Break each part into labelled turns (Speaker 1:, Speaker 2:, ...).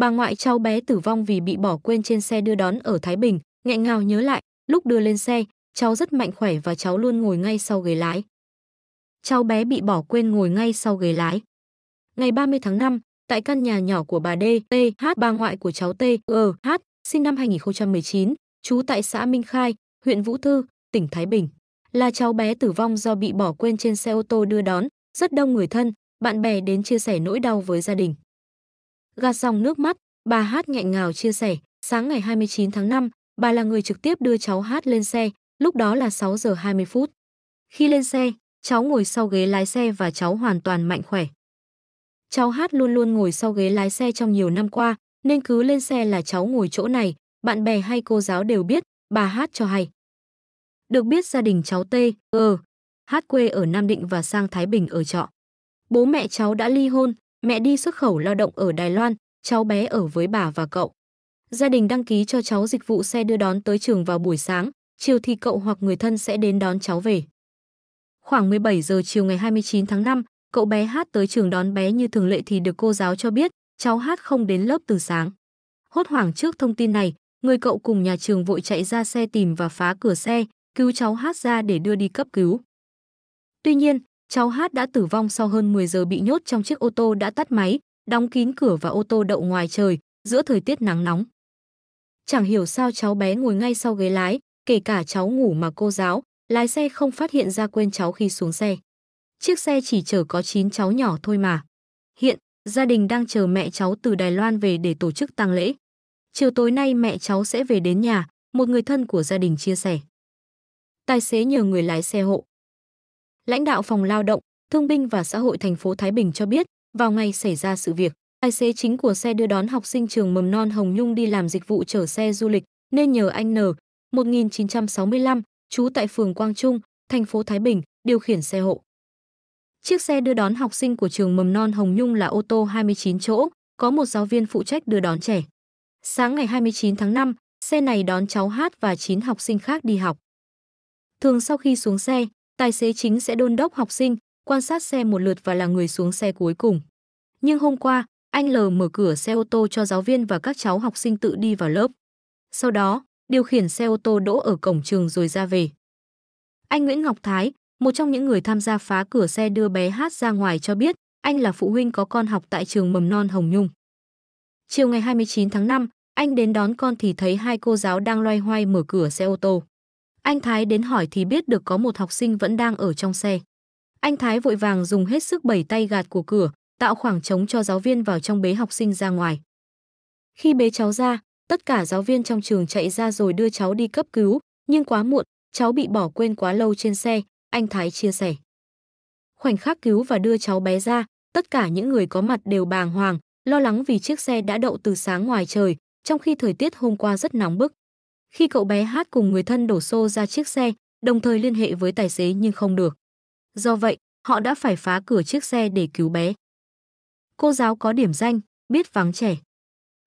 Speaker 1: Bà ngoại cháu bé tử vong vì bị bỏ quên trên xe đưa đón ở Thái Bình, nghẹn ngào nhớ lại, lúc đưa lên xe, cháu rất mạnh khỏe và cháu luôn ngồi ngay sau ghế lái. Cháu bé bị bỏ quên ngồi ngay sau ghế lái. Ngày 30 tháng 5, tại căn nhà nhỏ của bà D, T, H, bà ngoại của cháu T, G. H, sinh năm 2019, trú tại xã Minh Khai, huyện Vũ Thư, tỉnh Thái Bình. Là cháu bé tử vong do bị bỏ quên trên xe ô tô đưa đón, rất đông người thân, bạn bè đến chia sẻ nỗi đau với gia đình. Gạt dòng nước mắt, bà Hát nghẹn ngào chia sẻ, sáng ngày 29 tháng 5, bà là người trực tiếp đưa cháu Hát lên xe, lúc đó là 6 giờ 20 phút. Khi lên xe, cháu ngồi sau ghế lái xe và cháu hoàn toàn mạnh khỏe. Cháu Hát luôn luôn ngồi sau ghế lái xe trong nhiều năm qua, nên cứ lên xe là cháu ngồi chỗ này, bạn bè hay cô giáo đều biết, bà Hát cho hay. Được biết gia đình cháu T, G, hát quê ở Nam Định và sang Thái Bình ở trọ. Bố mẹ cháu đã ly hôn, Mẹ đi xuất khẩu lao động ở Đài Loan, cháu bé ở với bà và cậu. Gia đình đăng ký cho cháu dịch vụ xe đưa đón tới trường vào buổi sáng, chiều thì cậu hoặc người thân sẽ đến đón cháu về. Khoảng 17 giờ chiều ngày 29 tháng 5, cậu bé hát tới trường đón bé như thường lệ thì được cô giáo cho biết, cháu hát không đến lớp từ sáng. Hốt hoảng trước thông tin này, người cậu cùng nhà trường vội chạy ra xe tìm và phá cửa xe, cứu cháu hát ra để đưa đi cấp cứu. Tuy nhiên, cháu Hát đã tử vong sau hơn 10 giờ bị nhốt trong chiếc ô tô đã tắt máy, đóng kín cửa và ô tô đậu ngoài trời, giữa thời tiết nắng nóng. Chẳng hiểu sao cháu bé ngồi ngay sau ghế lái, kể cả cháu ngủ mà cô giáo, lái xe không phát hiện ra quên cháu khi xuống xe. Chiếc xe chỉ chở có 9 cháu nhỏ thôi mà. Hiện, gia đình đang chờ mẹ cháu từ Đài Loan về để tổ chức tang lễ. Chiều tối nay mẹ cháu sẽ về đến nhà, một người thân của gia đình chia sẻ. Tài xế nhờ người lái xe hộ, Lãnh đạo phòng lao động, thương binh và xã hội thành phố Thái Bình cho biết, vào ngày xảy ra sự việc, tài xế chính của xe đưa đón học sinh trường mầm non Hồng Nhung đi làm dịch vụ chở xe du lịch nên nhờ anh N, 1965, trú tại phường Quang Trung, thành phố Thái Bình, điều khiển xe hộ. Chiếc xe đưa đón học sinh của trường mầm non Hồng Nhung là ô tô 29 chỗ, có một giáo viên phụ trách đưa đón trẻ. Sáng ngày 29 tháng 5, xe này đón cháu Hát và 9 học sinh khác đi học. Thường sau khi xuống xe, tài xế chính sẽ đôn đốc học sinh, quan sát xe một lượt và là người xuống xe cuối cùng. Nhưng hôm qua, anh L mở cửa xe ô tô cho giáo viên và các cháu học sinh tự đi vào lớp. Sau đó, điều khiển xe ô tô đỗ ở cổng trường rồi ra về. Anh Nguyễn Ngọc Thái, một trong những người tham gia phá cửa xe đưa bé Hát ra ngoài cho biết, anh là phụ huynh có con học tại trường mầm non Hồng Nhung. Chiều ngày 29 tháng 5, anh đến đón con thì thấy hai cô giáo đang loay hoay mở cửa xe ô tô. Anh Thái đến hỏi thì biết được có một học sinh vẫn đang ở trong xe. Anh Thái vội vàng dùng hết sức bẩy tay gạt của cửa, tạo khoảng trống cho giáo viên vào trong bế học sinh ra ngoài. Khi bế cháu ra, tất cả giáo viên trong trường chạy ra rồi đưa cháu đi cấp cứu, nhưng quá muộn, cháu bị bỏ quên quá lâu trên xe, anh Thái chia sẻ. Khoảnh khắc cứu và đưa cháu bé ra, tất cả những người có mặt đều bàng hoàng, lo lắng vì chiếc xe đã đậu từ sáng ngoài trời, trong khi thời tiết hôm qua rất nóng bức. Khi cậu bé Hát cùng người thân đổ xô ra chiếc xe, đồng thời liên hệ với tài xế nhưng không được. Do vậy, họ đã phải phá cửa chiếc xe để cứu bé. Cô giáo có điểm danh, biết vắng trẻ.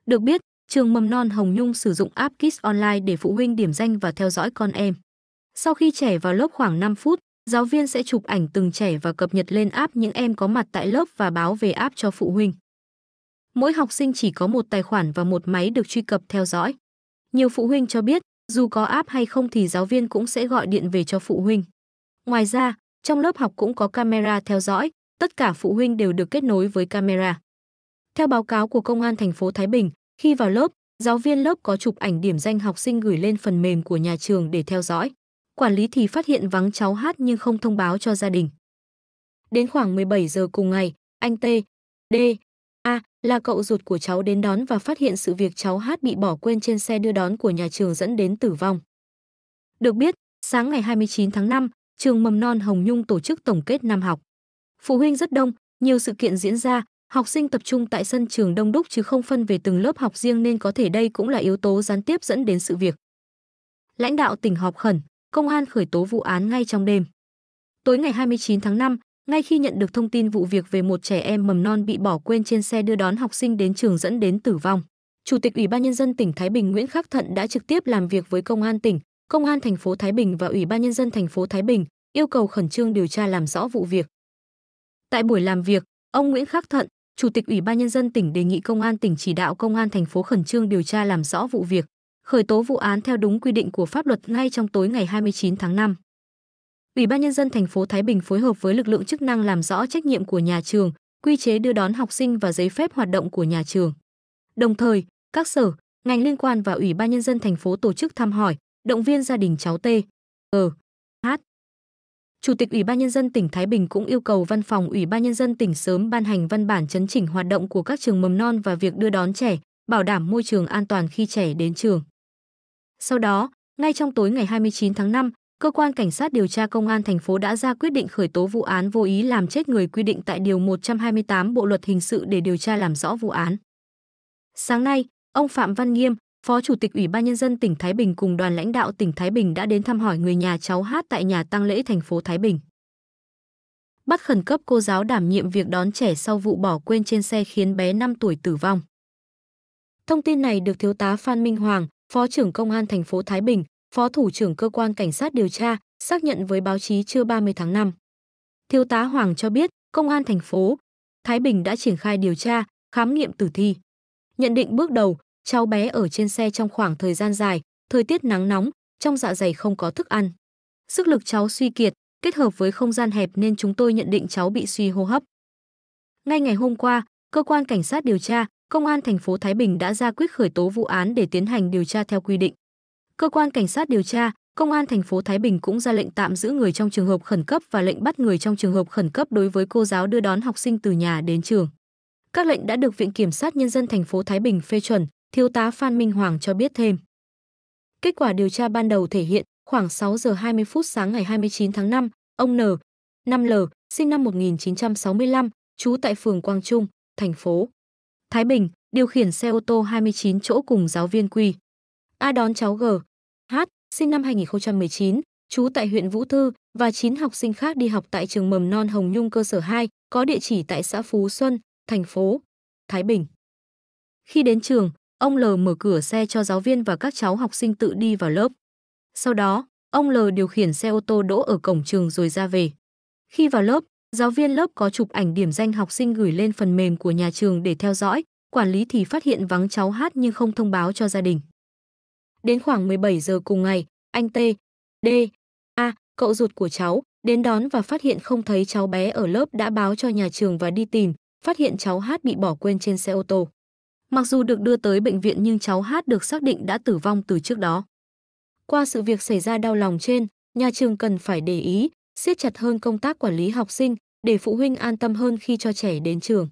Speaker 1: Được biết, trường mầm non Hồng Nhung sử dụng app Kids Online để phụ huynh điểm danh và theo dõi con em. Sau khi trẻ vào lớp khoảng 5 phút, giáo viên sẽ chụp ảnh từng trẻ và cập nhật lên app những em có mặt tại lớp và báo về app cho phụ huynh. Mỗi học sinh chỉ có một tài khoản và một máy được truy cập theo dõi. Nhiều phụ huynh cho biết, dù có app hay không thì giáo viên cũng sẽ gọi điện về cho phụ huynh. Ngoài ra, trong lớp học cũng có camera theo dõi, tất cả phụ huynh đều được kết nối với camera. Theo báo cáo của Công an thành phố Thái Bình, khi vào lớp, giáo viên lớp có chụp ảnh điểm danh học sinh gửi lên phần mềm của nhà trường để theo dõi. Quản lý thì phát hiện vắng cháu hát nhưng không thông báo cho gia đình. Đến khoảng 17 giờ cùng ngày, anh T, D A là cậu ruột của cháu đến đón và phát hiện sự việc cháu Hát bị bỏ quên trên xe đưa đón của nhà trường dẫn đến tử vong. Được biết, sáng ngày 29 tháng 5, trường mầm non Hồng Nhung tổ chức tổng kết năm học. Phụ huynh rất đông, nhiều sự kiện diễn ra, học sinh tập trung tại sân trường đông đúc chứ không phân về từng lớp học riêng nên có thể đây cũng là yếu tố gián tiếp dẫn đến sự việc. Lãnh đạo tỉnh họp khẩn, công an khởi tố vụ án ngay trong đêm. Tối ngày 29 tháng 5, ngay khi nhận được thông tin vụ việc về một trẻ em mầm non bị bỏ quên trên xe đưa đón học sinh đến trường dẫn đến tử vong, Chủ tịch Ủy ban nhân dân tỉnh Thái Bình Nguyễn Khắc Thận đã trực tiếp làm việc với công an tỉnh, công an thành phố Thái Bình và Ủy ban nhân dân thành phố Thái Bình, yêu cầu khẩn trương điều tra làm rõ vụ việc. Tại buổi làm việc, ông Nguyễn Khắc Thận, Chủ tịch Ủy ban nhân dân tỉnh đề nghị công an tỉnh chỉ đạo công an thành phố khẩn trương điều tra làm rõ vụ việc, khởi tố vụ án theo đúng quy định của pháp luật ngay trong tối ngày 29 tháng 5. Ủy ban nhân dân thành phố Thái Bình phối hợp với lực lượng chức năng làm rõ trách nhiệm của nhà trường, quy chế đưa đón học sinh và giấy phép hoạt động của nhà trường. Đồng thời, các sở, ngành liên quan và Ủy ban nhân dân thành phố tổ chức thăm hỏi, động viên gia đình cháu T. Ờ, H. Chủ tịch Ủy ban nhân dân tỉnh Thái Bình cũng yêu cầu văn phòng Ủy ban nhân dân tỉnh sớm ban hành văn bản chấn chỉnh hoạt động của các trường mầm non và việc đưa đón trẻ, bảo đảm môi trường an toàn khi trẻ đến trường. Sau đó, ngay trong tối ngày 29 tháng 5, cơ quan cảnh sát điều tra công an thành phố đã ra quyết định khởi tố vụ án vô ý làm chết người quy định tại điều 128 Bộ luật hình sự để điều tra làm rõ vụ án. Sáng nay, ông Phạm Văn Nghiêm, Phó Chủ tịch Ủy ban nhân dân tỉnh Thái Bình cùng đoàn lãnh đạo tỉnh Thái Bình đã đến thăm hỏi người nhà cháu Hát tại nhà tang lễ thành phố Thái Bình. Bắt khẩn cấp cô giáo đảm nhiệm việc đón trẻ sau vụ bỏ quên trên xe khiến bé 5 tuổi tử vong. Thông tin này được thiếu tá Phan Minh Hoàng, Phó trưởng Công an thành phố Thái Bình, Phó Thủ trưởng Cơ quan Cảnh sát điều tra, xác nhận với báo chí trưa 30 tháng 5. Thiếu tá Hoàng cho biết, Công an thành phố Thái Bình đã triển khai điều tra, khám nghiệm tử thi. Nhận định bước đầu, cháu bé ở trên xe trong khoảng thời gian dài, thời tiết nắng nóng, trong dạ dày không có thức ăn. Sức lực cháu suy kiệt, kết hợp với không gian hẹp nên chúng tôi nhận định cháu bị suy hô hấp. Ngay ngày hôm qua, cơ quan cảnh sát điều tra, công an thành phố Thái Bình đã ra quyết khởi tố vụ án để tiến hành điều tra theo quy định. Cơ quan cảnh sát điều tra, Công an thành phố Thái Bình cũng ra lệnh tạm giữ người trong trường hợp khẩn cấp và lệnh bắt người trong trường hợp khẩn cấp đối với cô giáo đưa đón học sinh từ nhà đến trường. Các lệnh đã được Viện Kiểm sát Nhân dân thành phố Thái Bình phê chuẩn, Thiếu tá Phan Minh Hoàng cho biết thêm. Kết quả điều tra ban đầu thể hiện, khoảng 6 giờ 20 phút sáng ngày 29 tháng 5, ông N, 5L, sinh năm 1965, trú tại phường Quang Trung, thành phố Thái Bình, điều khiển xe ô tô 29 chỗ cùng giáo viên Quy. A đón cháu G, H, sinh năm 2019, trú tại huyện Vũ Thư và 9 học sinh khác đi học tại trường mầm non Hồng Nhung cơ sở 2, có địa chỉ tại xã Phú Xuân, thành phố Thái Bình. Khi đến trường, ông L mở cửa xe cho giáo viên và các cháu học sinh tự đi vào lớp. Sau đó, ông L điều khiển xe ô tô đỗ ở cổng trường rồi ra về. Khi vào lớp, giáo viên lớp có chụp ảnh điểm danh học sinh gửi lên phần mềm của nhà trường để theo dõi, quản lý thì phát hiện vắng cháu hát nhưng không thông báo cho gia đình. Đến khoảng 17 giờ cùng ngày, anh T, D, A, cậu ruột của cháu, đến đón và phát hiện không thấy cháu bé ở lớp đã báo cho nhà trường và đi tìm, phát hiện cháu Hát bị bỏ quên trên xe ô tô. Mặc dù được đưa tới bệnh viện nhưng cháu Hát được xác định đã tử vong từ trước đó. Qua sự việc xảy ra đau lòng trên, nhà trường cần phải để ý, siết chặt hơn công tác quản lý học sinh để phụ huynh an tâm hơn khi cho trẻ đến trường.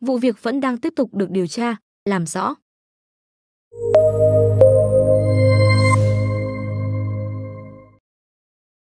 Speaker 1: Vụ việc vẫn đang tiếp tục được điều tra, làm rõ.